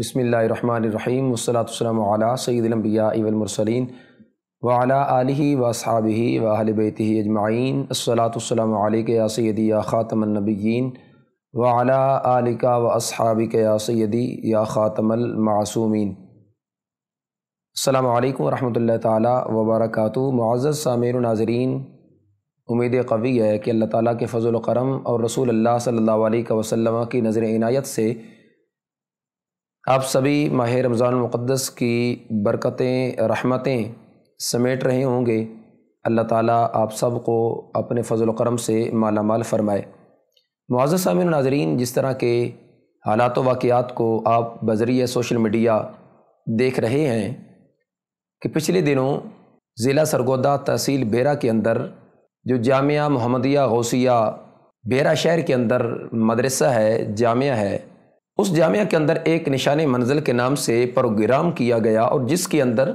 बसमीम वसलातम सईदम्बिया इवलमरसलिन वाला आलि वसहाबी वाहलबैती अजमाइन असलातम या सैदी या ख़ातमनबीन वाला आलिका व असहाबी या सैदी या ख़ातमलमासूमिन अल्लाम वरहमल ताली वबरक मुआज़ सामिर नाजरीन उम्मीद कवी है कि अल्लाह ताली के फ़ज़ल करम और रसूल अल्लाह सल्ला वसम की नज़र इनायत से आप सभी माह रमज़ान मुक़दस की बरकतें रहमतें समेट रहे होंगे अल्लाह ताला आप सब को अपने फजल करम से माला माल फ़रमाए मुआज़ सामिन नाजरीन जिस तरह के हालात वाक़ात को आप बजरिए सोशल मीडिया देख रहे हैं कि पिछले दिनों ज़िला सरगोदा तहसील बेरा के अंदर जो जामिया मोहम्मदिया गौसिया बेरा शहर के अंदर मदरसा है जामिया है उस जामिया के अंदर एक निशान मंजिल के नाम से प्रोग्राम किया गया और जिसके अंदर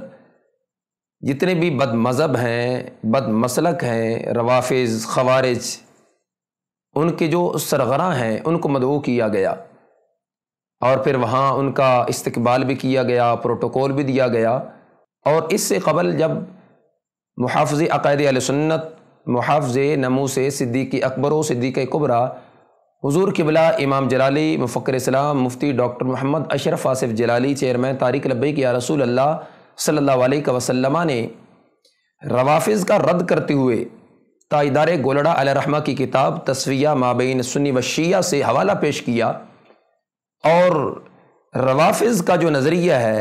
जितने भी बद मज़हब हैं बद मसलक हैं रवाफिज खवारज उनके जो सरगरा हैं उनको मदऊ किया गया और फिर वहाँ उनका इस्तबाल भी किया गया प्रोटोकॉल भी दिया गया और इससे कबल जब मुहाफ़ अक़ायद अलसन्नत मुहाफ़ नमू से सिद्दीकी अकबर सिद्दीक कुबरा हजूर किबला इमाम जलाली मुफ़र इस्लाम मुफ्ती डॉक्टर मोहम्मद अशरफ आसिफ जलाली चेयरमैन तारिक लब्बी या रसूल अल्लाह सल्ला वसलमा ने रवाफ़ का रद्द करते हुए ताइदार गोलड़ा अलरहमा की किताब तस्विया माबेन सुन्नी वशिया से हवाला पेश किया और रवाफ़ का जो नज़रिया है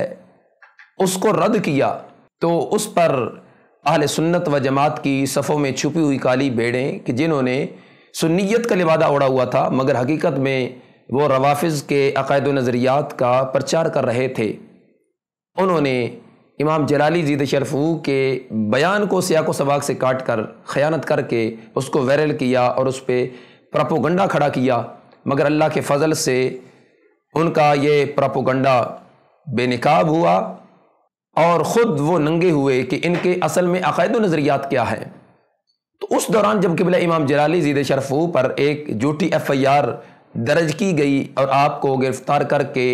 उसको रद्द किया तो उस पर अहल सुन्नत व जमात की सफ़ों में छुपी हुई काली भेड़ें कि जिन्होंने सुनीत का लिबादा उड़ा हुआ था मगर हकीकत में वो रवाफ़ के अकायद नज़रियात का प्रचार कर रहे थे उन्होंने इमाम जलाली जीद शरफू के बयान को सियाको सबाक से काट कर ख़यानत करके उसको वायरल किया और उस पर प्रापोगंडा खड़ा किया मगर अल्लाह के फ़जल से उनका ये प्रापोगंडा बेनकाब हुआ और ख़ुद वो नंगे हुए कि इनके असल में अकायद नज़रियात क्या हैं तो उस दौरान जब किबला इमाम जलाली जीद शरफू पर एक जूटी एफ आई आर दर्ज की गई और आपको गिरफ्तार करके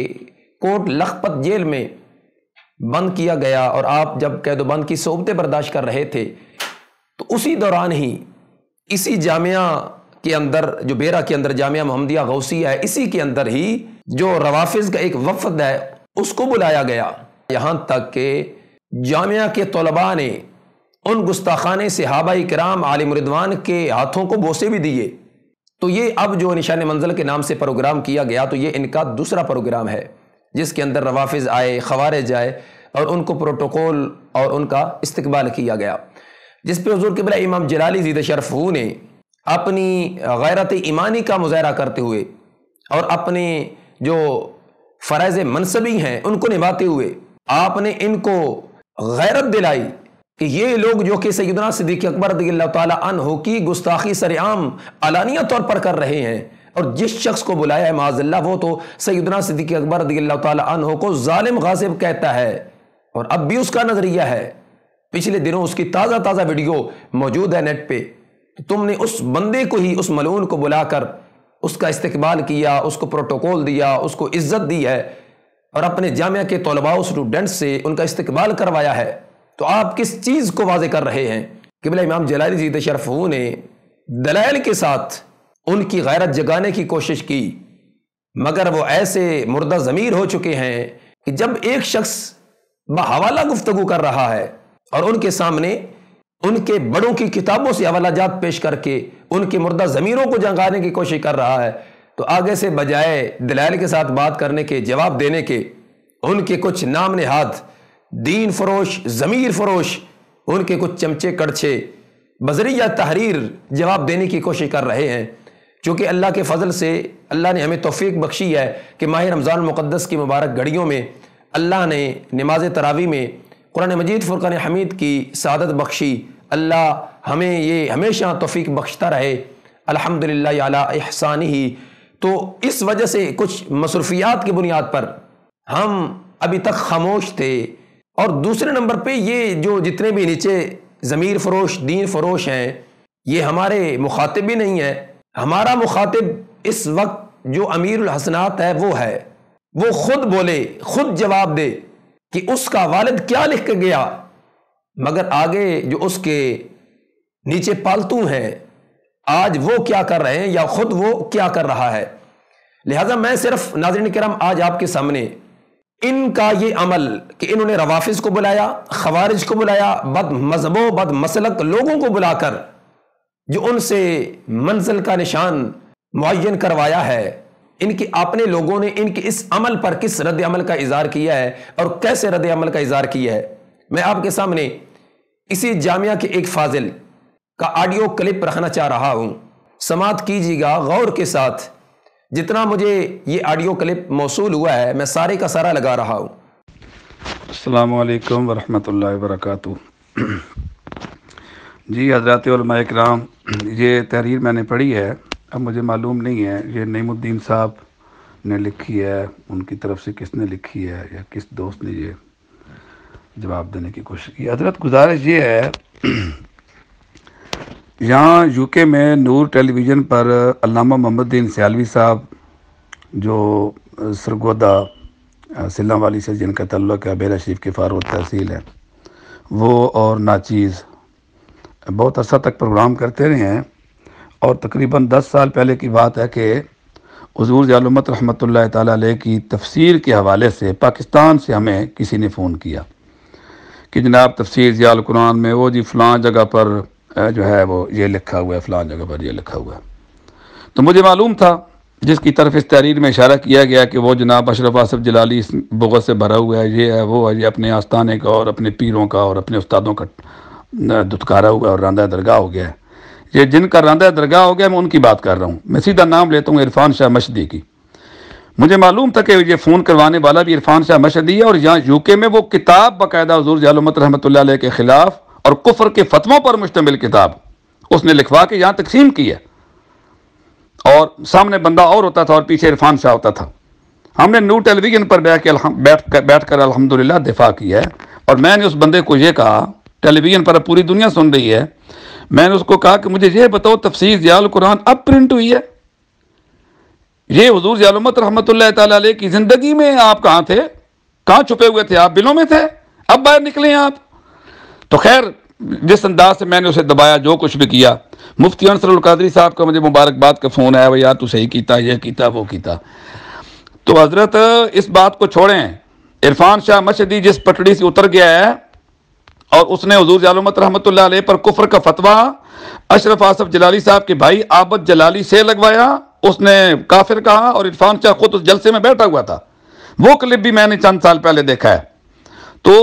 कोर्ट लखपत जेल में बंद किया गया और आप जब कैदोबंद की सोबतें बर्दाश्त कर रहे थे तो उसी दौरान ही इसी जामिया के अंदर जो बेरा के अंदर जामिया मोहम्मदिया गौसिया है इसी के अंदर ही जो रवाफिज का एक वफद है उसको बुलाया गया यहाँ तक के जामिया के तलबा ने उन से सहाबा कराम आलिमरदवान के हाथों को बोसे भी दिए तो ये अब जो निशान मंजिल के नाम से प्रोग्राम किया गया तो ये इनका दूसरा प्रोग्राम है जिसके अंदर रवाफिज आए खवारज आए और उनको प्रोटोकॉल और उनका इस्तबाल किया गया जिस पर हजूर किबरा इमाम जलाली जीद शरफू ने अपनी गैरत ईमानी का मुजाहरा करते हुए और अपने जो फ़रज़ मनसबी हैं उनको निभाते हुए आपने इनको गैरत दिलाई कि ये लोग जो कि सैदना सिद्दीक अकबर तन की गुस्ताखी सरेआम अलानिया तौर पर कर रहे हैं और जिस शख्स को बुलाया है माजल्ला वो तो सैदना सिद्दीक अकबर तन को ालिम गासिब कहता है और अब भी उसका नज़रिया है पिछले दिनों उसकी ताज़ा ताज़ा वीडियो मौजूद है नेट पर तो तुमने उस बंदे को ही उस मलून को बुलाकर उसका इस्तकबाल किया उसको प्रोटोकॉल दिया उसको इज़्ज़त दी है और अपने जामिया के तलबा स्टूडेंट्स से उनका इस्तकबाल करवाया है तो आप किस चीज़ को वाजे कर रहे हैं कि किबला इमाम जलाली जी तशरफू ने दलाल के साथ उनकी गैरत जगाने की कोशिश की मगर वो ऐसे मुर्दा ज़मीर हो चुके हैं कि जब एक शख्स बवाला गुफ्तु कर रहा है और उनके सामने उनके बड़ों की किताबों से हवाला जात पेश करके उनके मुर्दा ज़मीरों को जंगाने की कोशिश कर रहा है तो आगे से बजाय दलाल के साथ बात करने के जवाब देने के उनके कुछ नाम नहाद दीन फरोश ज़मीर फरोश उनके कुछ चमचे कड़छे बजरिया तहरीर जवाब देने की कोशिश कर रहे हैं चूँकि अल्लाह के फजल से अल्लाह ने हमें तोफ़ी बख्शी है कि माह रमज़ान मुक़दस की मुबारक घड़ियों में अल्लाह ने नमाज तरावी में कुरान मजीद फ़ुरक़ान हमीद की सदत बख्शी अल्लाह हमें ये हमेशा तोफ़ी बख्शता रहे अल्हम्दुलिल्लाह अला ही तो इस वजह से कुछ मसरूफियात की बुनियाद पर हम अभी तक खामोश थे और दूसरे नंबर पे ये जो जितने भी नीचे ज़मीर फरोश दीन फरोश हैं ये हमारे मुखातिब भी नहीं है हमारा मुखातिब इस वक्त जो अमीर हसनात है वो है वो खुद बोले खुद जवाब दे कि उसका वालद क्या लिख के गया मगर आगे जो उसके नीचे पालतू हैं आज वो क्या कर रहे हैं या खुद वो क्या कर रहा है लिहाजा मैं सिर्फ नाजरन करम आज आपके सामने इनका ये अमल कि इन्होंने रवाफिज को बुलाया खवारिज को बुलाया बद मजहबों बद मसलक लोगों को बुलाकर जो उनसे मंजिल का निशान मुन करवाया है इनके अपने लोगों ने इनके इस अमल पर किस रद्द अमल का इजहार किया है और कैसे रद्द अमल का इजहार किया है मैं आपके सामने इसी जामिया के एक फाजिल का ऑडियो क्लिप रखना चाह रहा हूँ समात कीजिएगा गौर के साथ जितना मुझे ये ऑडियो क्लिप मौसू हुआ है मैं सारे का सारा लगा रहा हूँ अल्लाम वरहमल वरक जी हजरत कराम ये तहरीर मैंने पढ़ी है अब मुझे मालूम नहीं है ये नईमुद्दीन साहब ने लिखी है उनकी तरफ से किसने लिखी है या किस दोस्त ने ये जवाब देने की कोशिश की हजरत गुजारिश ये है यहाँ यूके में नूर टेलीविज़न पर अलामा दीन सयालवी साहब जो सरगोदा सिल्ला वाली से जिनका तल्लक है बेरा शरीफ के फारूत तहसील है वो और नाचीज़ बहुत अर्सा तक प्रोग्राम करते रहे हैं और तकरीबन दस साल पहले की बात है कि हजूर जालमत रहमत ताली की तफसीर के हवाले से पाकिस्तान से हमें किसी ने फ़ोन किया कि जनाब तफसीर ज़ियाल कुरान में वो जी फलां जगह पर जो है वो ये लिखा हुआ है फ़लान जगह पर ये लिखा हुआ है तो मुझे मालूम था जिसकी तरफ इस तहरीर में इशारा किया गया कि वो जनाब अशरफ आसफ जलाली इस बुगत से भरा हुआ है ये है वो है ये अपने आस्थाने का और अपने पीरों का और अपने उस्तादों का दुतकारा हुआ और रांदा दरगाह हो गया है ये जिनका रांदा दरगाह हो गया मैं उनकी बात कर रहा हूँ मैं सीधा नाम लेता हूँ इरफान शाह मशदी की मुझे मालूम था कि ये फ़ोन करवाने वाला भी इरफान शाह मशदी है और यहाँ यूके में वो किताब बाकायदा हजूर जालमत रहमत के ख़िलाफ़ और कुफर के फतवों पर मुश्तमिल किताब उसने लिखवा के यहां तकसीम की है और सामने बंदा और होता था और पीछे इरफान शाह होता था हमने न्यू टेलीविज़न पर बैठ के बैठ कर अलहमदिल्ला दिफा किया है और मैंने उस बंदे को यह कहा टेलीविज़न पर पूरी दुनिया सुन रही है मैंने उसको कहा कि मुझे यह बताओ तफसीर जयाल कुरान अब प्रिंट हुई है ये हजूर जयालमत रहमत की ज़िंदगी में आप कहां थे कहां छुपे हुए थे आप बिलों में थे अब बाहर निकले आप तो खैर जिस अंदाज से मैंने उसे दबाया जो कुछ भी किया मुफ्ती अनसर कादरी साहब का मुझे मुबारकबाद का फ़ोन आया भाई यार तू सही किया यह किया वो किया तो हज़रत इस बात को छोड़ें इरफान शाह मशदी जिस पटड़ी से उतर गया है और उसने हजूर जालमत रहमत पर कुफर का फतवा अशरफ आसफ जलाली साहब के भाई आबद जलाली से लगवाया उसने काफिर कहा और इरफान शाह खुद उस जलसे में बैठा हुआ था वो क्लिप भी मैंने चंद साल पहले देखा है तो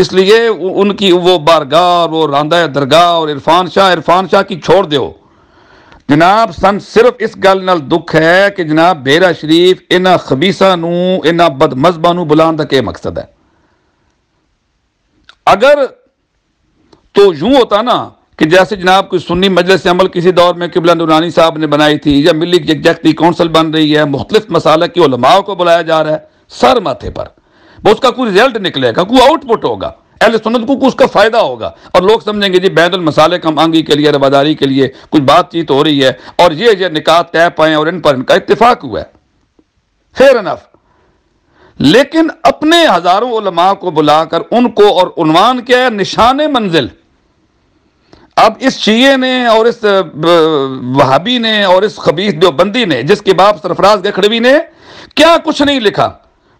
इसलिए उनकी वो बारगाह और वो रांदा दरगाह और इरफान शाह इरफान शाह की छोड़ दो जनाब सन सिर्फ इस गल नाल दुख है कि जनाब बेरा शरीफ इन्हों खबीसा इन्हों बदमजबा बुलाने का क्या मकसद है अगर तो यूं होता ना कि जैसे जनाब कोई सुन्नी मजलिस अमल किसी दौर में किबला नुरानी साहब ने बनाई थी या मिली यकजहती कौंसल बन रही है मुख्तलिफ मसाला की उलमाओं को बुलाया जा रहा है सर माथे पर वो उसका कोई रिजल्ट निकलेगा कोई आउटपुट होगा अहल सुनत को उसका फ़ायदा होगा और लोग समझेंगे जी मसाले कम आंगी के लिए रवादारी के लिए कुछ बातचीत हो रही है और ये ये निकात तय पाए और इन पर इनका इतफाक़ हुआ है फेयर अनफ लेकिन अपने हज़ारों उलमा को बुलाकर उनको और उनवान क्या है निशान मंजिल अब इस शीये ने और इस वहाबी ने और इस खबीस देवबंदी ने जिसके बाप सरफराज गखड़वी ने क्या कुछ नहीं लिखा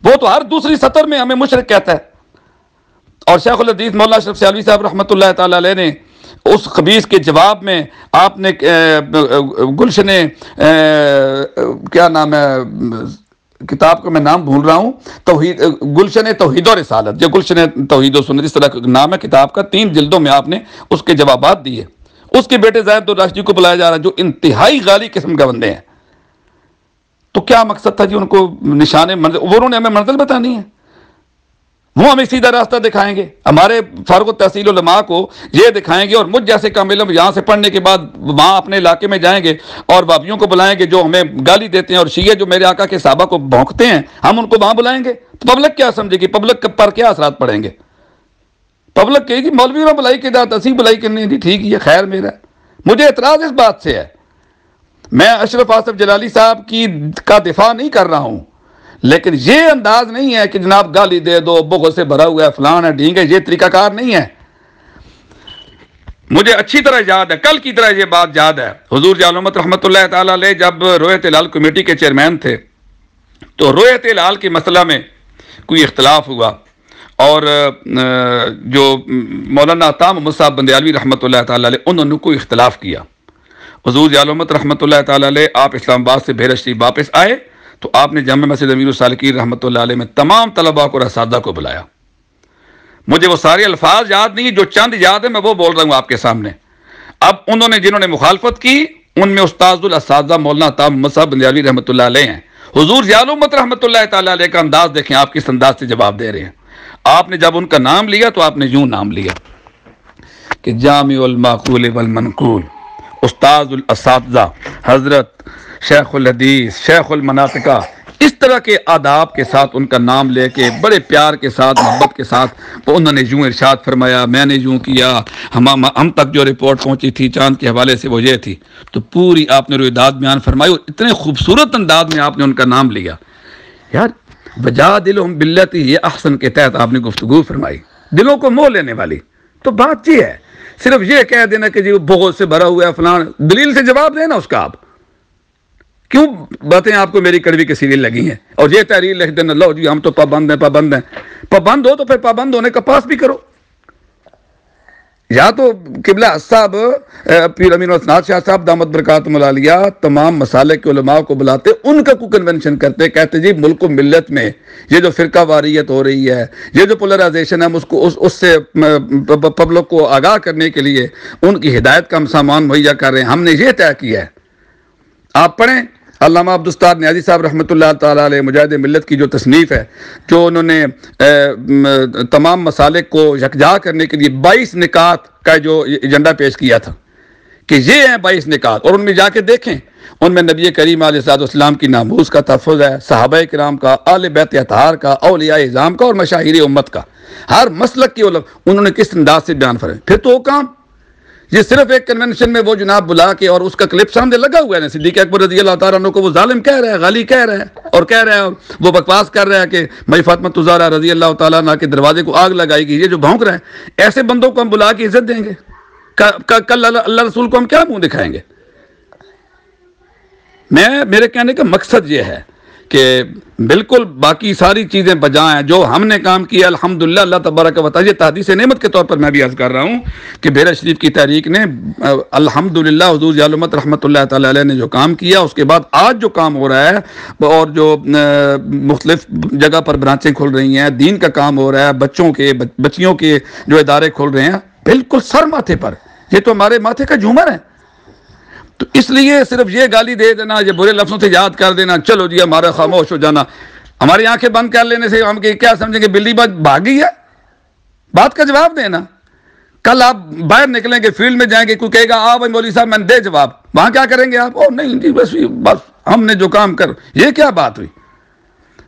वो तो हर दूसरी सतर में हमें मुशरक कहता है और उदीस मौला शरफ सयालवी साहब रहमत ला ने उस खबीस के जवाब में आपने गुलशन क्या नाम है किताब का मैं नाम भूल रहा हूँ तो गुलशन तोहहीद और रसालत जो गुलशन तोहीद सुन जिस तरह का नाम है किताब का तीन जिल्दों में आपने उसके जवाब दिए उसके बेटे जैद राष्ट्रीय को बुलाया जा रहा है जो इंतहाई गाली किस्म के बंदे हैं तो क्या मकसद था जी उनको निशान मंजिल उन्होंने हमें मंजिल बतानी है वो हमें सीधा रास्ता दिखाएंगे हमारे फारूक तहसील उलमा को ये दिखाएंगे और मुझ जैसे कामिल यहाँ से पढ़ने के बाद वहाँ अपने इलाके में जाएंगे और भाभीियों को बुलाएंगे जो हमें गाली देते हैं और शीये जो मेरे आका के साहबा को भोंकते हैं हम उनको वहाँ बुलाएंगे तो पब्लिक क्या समझेगी पब्लिक पर क्या असरात पड़ेंगे पब्लिक कहेगी मौलवी में बुलाई के दात असी बुलाई करनी थी ठीक है खैर मेरा मुझे एतराज़ इस बात से है मैं अशरफ आसफ जलाली साहब की का दिफा नहीं कर रहा हूँ लेकिन ये अंदाज नहीं है कि जनाब गाली दे दो बुग से भरा हुआ है फलान है ढींग ये तरीकाकार नहीं है मुझे अच्छी तरह याद है कल की तरह यह बात याद है हजूर जालमत रहमत जब रोहित लाल कमेटी के चेयरमैन थे तो रोहित लाल के मसला में कोई इख्तलाफ हुआ और जो मौलाना ताम मुसाब बंदयालवी रहमत उन्होंने कोई इख्तलाफ किया हजूर यालमत रहमत आप इस्लामाबाद से भेर शरीफ वापस आए तो आपने जाम मस्जिद अमीर सालकी रहमत में तमाम तलबा को रसादा को बुलाया मुझे वो सारे अल्फाज याद नहीं जो चंद याद है मैं वो बोल रहा हूँ आपके सामने अब उन्होंने जिन्होंने मुखालफत की उनमें उस्ताजुल मौलाना ताब मसाबी रहमत हैं हजूर यालमत रहमत का अंदाज देखें आप किस अंदाज से जवाब दे रहे हैं आपने जब उनका नाम लिया तो आपने यूं नाम लिया कि जाम वल मनकूल उस्ताद हज़रत शेखुलहदीस शेखुलमनातिका इस तरह के आदाब के साथ उनका नाम लेके बड़े प्यार के साथ मोहब्बत के साथ वो तो उन्होंने यूँ इरशाद फरमाया मैंने यूं किया हम हम तक जो रिपोर्ट पहुंची थी चांद के हवाले से वो ये थी तो पूरी आपने रुदाद बयान फरमाई और इतने खूबसूरत अंदाज में आपने उनका नाम लिया यार वजा दिल बिल्लत ये अहसन के तहत आपने गुफ्तु फरमाई दिलों को मोह लेने वाली तो बात यह है सिर्फ ये कह देना कि जी बहुत से भरा हुआ है फलान दलील से जवाब देना उसका आप क्यों बातें आपको मेरी कड़वी की सीरील लगी हैं और ये तहरीर लिख देना लो जी हम तो पाबंद हैं पाबंद हैं पाबंद हो तो फिर पाबंद होने का पास भी करो या तो किबला साहब पीर अमीन शाह साहब दामद बरकत मलालिया तमाम मसाले के उलमाओं को बुलाते उनका को कन्वेंशन करते कहते जी मुल्क मिलत में ये जो फिरका वारियत हो रही है ये जो पोलराइजेशन है उसको उस उससे पब्लिक को आगाह करने के लिए उनकी हिदायत का हम सामान मुहैया कर रहे हैं हमने ये तय किया है आप पढ़ें अलामा अब्दुस्ताद न्याजी साहब रहमत तजाहद मिलत की जो तसनीफ़ है जो उन्होंने तमाम मसाले को यकजा करने के लिए बाईस निकात का जो एजेंडा पेश किया था कि ये हैं बाईस निकात और उनमें जाके देखें उनमें नबी करीम आलाम की नामूज का तहफ़ है साहब कराम का आल बैत अतहार का अलिया इज़ाम का और मशाहिर उम्मत का हर मसलक की उन्होंने किस अंदाज से बयान फरें फिर तो काम ये सिर्फ एक कन्वेंशन में वो जनाब बुला के और उसका क्लिप सामने लगा हुआ है सिद्दीक अकबर रजी अल्लाह को वो जालिम कह रहा है गाली कह रहा है और कह रहा है वो बकवास कर रहा है कि मई फातमा तुजारा रजी अल्लाह तला के दरवाजे को आग लगाएगी ये जो भौंक रहा है ऐसे बंदों को हम बुला के इज्जत देंगे कल अल्लाह रसूल को हम क्या मुंह दिखाएंगे मैं मेरे कहने का मकसद ये है कि बिल्कुल बाकी सारी चीज़ें बजाएं हैं जो हमने काम किया अल्हम्दुलिल्लाह अल्लाह तबारक बताइए तहदीस नमत के तौर पर मैं भी अर्ज़ कर रहा हूँ कि बेरा शरीफ की तहरीक ने अल्हम्दुलिल्लाह हजूर जालमत रहमत ताली ने जो काम किया उसके बाद आज जो काम हो रहा है और जो मुख्तफ जगह पर ब्रांचें खुल रही हैं दीन का काम हो रहा है बच्चों के बच्चियों के जो इदारे खुल रहे हैं बिल्कुल सर माथे पर ये तो हमारे माथे का झूमर है तो इसलिए सिर्फ ये गाली दे देना ये बुरे लफ्ज़ों से याद कर देना चलो जी हमारा खामोश हो जाना हमारी आंखें बंद कर लेने से हम क्या समझेंगे बिल्ली बात भागी है बात का जवाब देना कल आप बाहर निकलेंगे फील्ड में जाएंगे कोई कहेगा आप भाई साहब मैंने दे जवाब वहां क्या करेंगे आप ओ नहीं जी बस बस हमने जो काम कर ये क्या बात हुई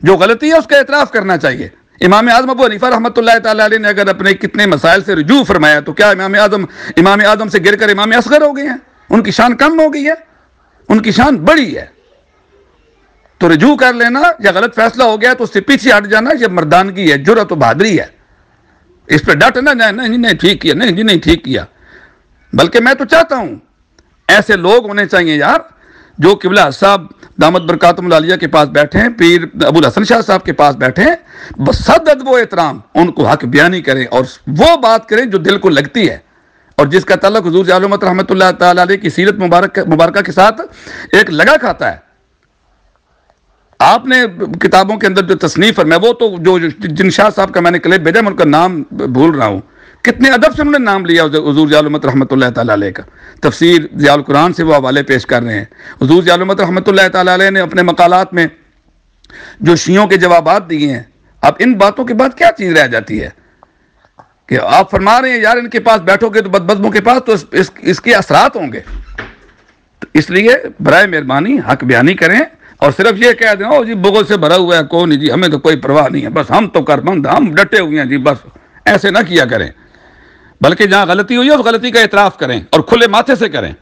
जो गलती है उसका एतराफ़ करना चाहिए इमाम आजम अबू हनीफा रहमत ने अगर अपने कितने मसाइल से रजू फरमाया तो क्या इमाम आजम इमाम आजम से गिर कर इमाम असगर हो गए हैं उनकी शान कम हो गई है उनकी शान बड़ी है तो रजू कर लेना या गलत फैसला हो गया तो उससे पीछे हट जाना मरदान की है जुरा तो बहादरी है इस पर डट ना जाए नहीं नहीं ठीक किया नहीं जी नहीं ठीक किया बल्कि मैं तो चाहता हूं ऐसे लोग होने चाहिए यार जो किबला साहब दामद लालिया के पास बैठे हैं पीर अबुल हसन शाह साहब के पास बैठे हैं बस सद अदब एहतराम उनको हक बयानी करें और वो बात करें जो दिल को लगती है और जिसका तल्लक हजूर आलमत रहमत की सीरत मुबारक मुबारक के साथ एक लगा खाता है आपने किताबों के अंदर जो तस्नीफ है मैं वो तो जो जिन शाह साहब का मैंने कले भेजा मैं उनका नाम भूल रहा हूँ कितने अदब से उन्होंने नाम लिया हजूर जालमत रहमत का तफसर जयाल कुरान से वो हवाले पेश कर रहे हैं हजूर जालमत रहमत ने अपने मकालत में जो शीयों के जवाब दिए हैं अब इन बातों के बाद क्या चीज़ रह जाती है कि आप फरमा रहे हैं यार इनके पास बैठोगे तो बदबदमों के पास तो इस, इस, इसके असरात होंगे तो इसलिए बर मेहरबानी हक बयानी करें और सिर्फ ये कह दें जी बुगल से भरा हुआ है कौन नहीं जी हमें तो कोई परवाह नहीं है बस हम तो बंद हम डटे हुए हैं जी बस ऐसे ना किया करें बल्कि जहां गलती हुई है उस गलती का एतराफ़ करें और खुले माथे से करें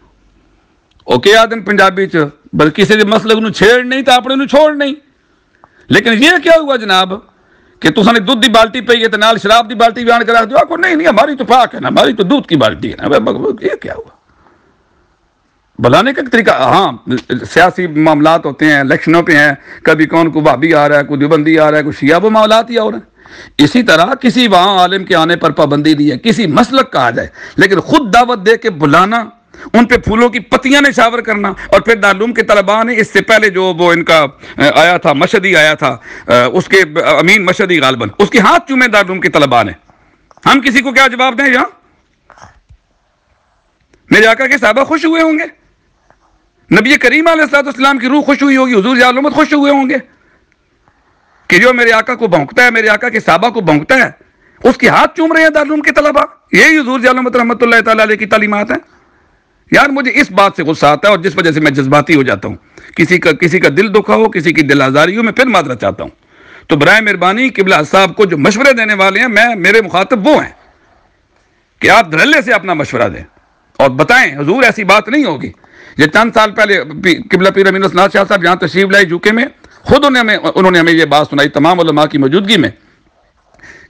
ओके दिन पंजाबी च बल्कि से मसले छेड़ नहीं तो आपने छोड़ नहीं लेकिन ये क्या हुआ जनाब कि तुसा ने दूध की बाल्टी पी है तो नाल शराब की बाल्टी बयान रख दो आखो नहीं नहीं हमारी तो पाक है ना हमारी तो दूध की बाल्टी है ना ये क्या हुआ बुलाने का तरीका हाँ सियासी मामला होते हैं इलेक्शनों पे हैं कभी कौन को भाभी आ रहा है कोई दुबंदी आ रहा है कोई शिया वो मामला ही और इसी तरह किसी वहां आलिम के आने पर पाबंदी नहीं है किसी मसलक का आ जाए लेकिन खुद दावत दे के बुलाना उन पे फूलों की पत्तियां शावर करना और फिर दारूम के तलबा ने इससे पहले जो वो इनका आया था मशदी आया था उसके अमीन मशदी गालबन उसके हाथ चूमे दारूम के तलबा ने हम किसी को क्या जवाब दें यहां मेरे आका के साहबा खुश हुए होंगे नबी करीम आसलाम की रूह खुश हुई होगी हजूर आलमत खुश हुए होंगे कि जो मेरे आका को भौंकता है मेरे आका के साहबा को भौंकता है उसके हाथ चूम रहे हैं दारूम के तलबा यही हजूर आलमत रहमत की तालीमत है यार मुझे इस बात से गुस्सा आता है और जिस वजह से मैं जज्बाती हो जाता हूं किसी का किसी का दिल दुखा हो किसी की दिल आजारी हो मैं फिर मादरा चाहता हूं तो बर मेहरबानी किबला साहब को जो मशवरे देने वाले हैं मैं मेरे मुखातब वो हैं कि आप धड़ल्ले से अपना मशवरा दें और बताएं हजूर ऐसी बात नहीं होगी ये चंद साल पहले किबला पीर अमीन शाह साहब यहाँ तशरीफ लाए जूके में खुद उन्होंने हमें उन्होंने हमें ये बात सुनाई तमाम की मौजूदगी में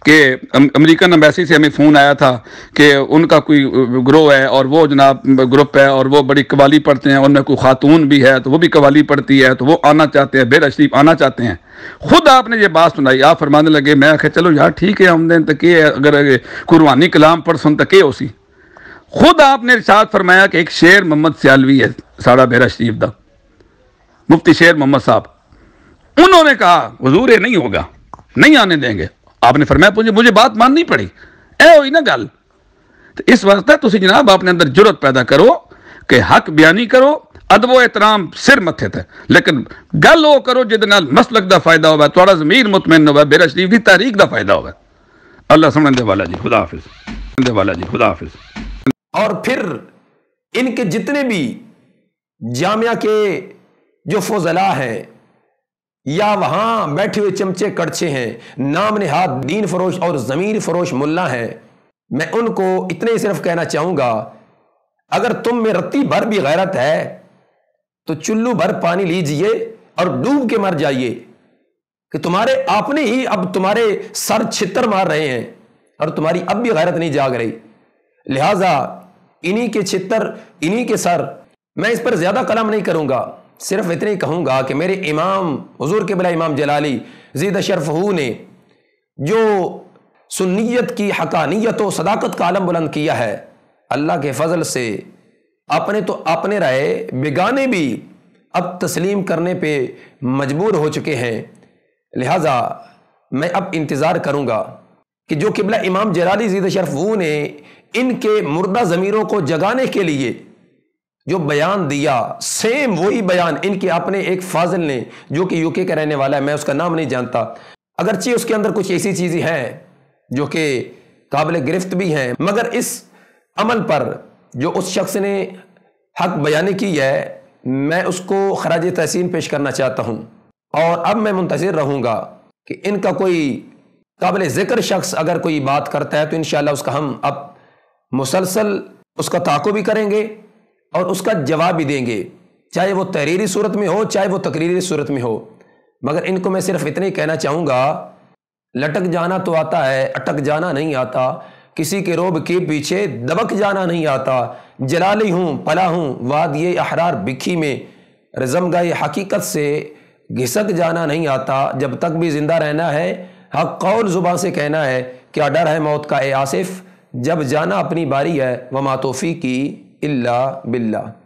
कि अमेरिकन अम्बेसी से हमें फ़ोन आया था कि उनका कोई ग्रोह है और वो जनाब ग्रुप है और वो बड़ी कवाली पढ़ते हैं उनमें कोई खातून भी है तो वो भी कवाली पढ़ती है तो वो आना चाहते हैं बेर शरीफ आना चाहते हैं खुद आपने ये बात सुनाई आप फरमाने लगे मैं आखिर चलो यार ठीक है हम दिन तक तो ये अगर कुरबानी कलाम पर सुन तक तो उसी खुद आपने इर्शाद फरमाया कि एक शेर मोहम्मद सियालवी है साड़ा बेरा शरीफ द मुफ्ती शेर मोहम्मद साहब उन्होंने कहा हजूर नहीं होगा नहीं आने देंगे आपने फरमाया मुझे मुझे बात माननी पड़ी ए हुई ना गल तो इस वास्ते तुम जनाब अपने अंदर जरूरत पैदा करो कि हक बयानी करो अदबो एहतराम सिर मथे थे लेकिन गल वो करो जिद मसलक का फायदा होगा जमीर मुतमिन हो बेरा शरीफ की तारीख का फायदा होगा अल्लाह समझने वाला जी खुदा हाफिज वाला जी खुदा हाफिज और फिर इनके जितने भी जामिया के जो फजला है या वहां बैठे हुए चमचे कड़छे हैं नाम निहाद दीन फरोश और ज़मीर फरोश मुल्ला हैं मैं उनको इतने ही सिर्फ कहना चाहूंगा अगर तुम में रत्ती भर भी गैरत है तो चुल्लू भर पानी लीजिए और डूब के मर जाइए कि तुम्हारे आपने ही अब तुम्हारे सर छितर मार रहे हैं और तुम्हारी अब भी गैरत नहीं जाग रही लिहाजा इन्हीं के छितर इन्हीं के सर मैं इस पर ज्यादा कलम नहीं करूंगा सिर्फ इतने कहूँगा कि मेरे इमाम हजूर के बिला इमाम जलाली जीद शरफहू ने जो सुन्नीत की हकानीत व सदाकत का आलम बुलंद किया है अल्लाह के फजल से अपने तो अपने रहे बेगाने भी अब तस्लीम करने पे मजबूर हो चुके हैं लिहाजा मैं अब इंतज़ार करूँगा कि जो किबला इमाम जलाली जीद शरफू ने इनके मुर्दा ज़मीरों को जगाने के लिए जो बयान दिया सेम वही बयान इनके अपने एक फाजिल ने जो कि यूके का रहने वाला है मैं उसका नाम नहीं जानता अगरचे उसके अंदर कुछ ऐसी चीज़ें हैं जो कि काबिल गिरफ्त भी हैं मगर इस अमल पर जो उस शख्स ने हक बयानी की है मैं उसको खराज तहसीन पेश करना चाहता हूँ और अब मैं मुंतज़र रहूँगा कि इनका कोई काबिल ज़िक्र शख्स अगर कोई बात करता है तो इन उसका हम अब मुसलसल उसका ताको भी करेंगे और उसका जवाब भी देंगे चाहे वो तहरीरी सूरत में हो चाहे वो तकरीरी सूरत में हो मगर इनको मैं सिर्फ इतना ही कहना चाहूँगा लटक जाना तो आता है अटक जाना नहीं आता किसी के रोब के पीछे दबक जाना नहीं आता जलाली हूँ पला हूँ वाद ये अहरार बिखी में रजम गए हकीकत से घिसक जाना नहीं आता जब तक भी ज़िंदा रहना है हक कौल जुबा से कहना है क्या डर है मौत का ए आसिफ जब जाना अपनी बारी है वमा तोफ़ी की إلا بالله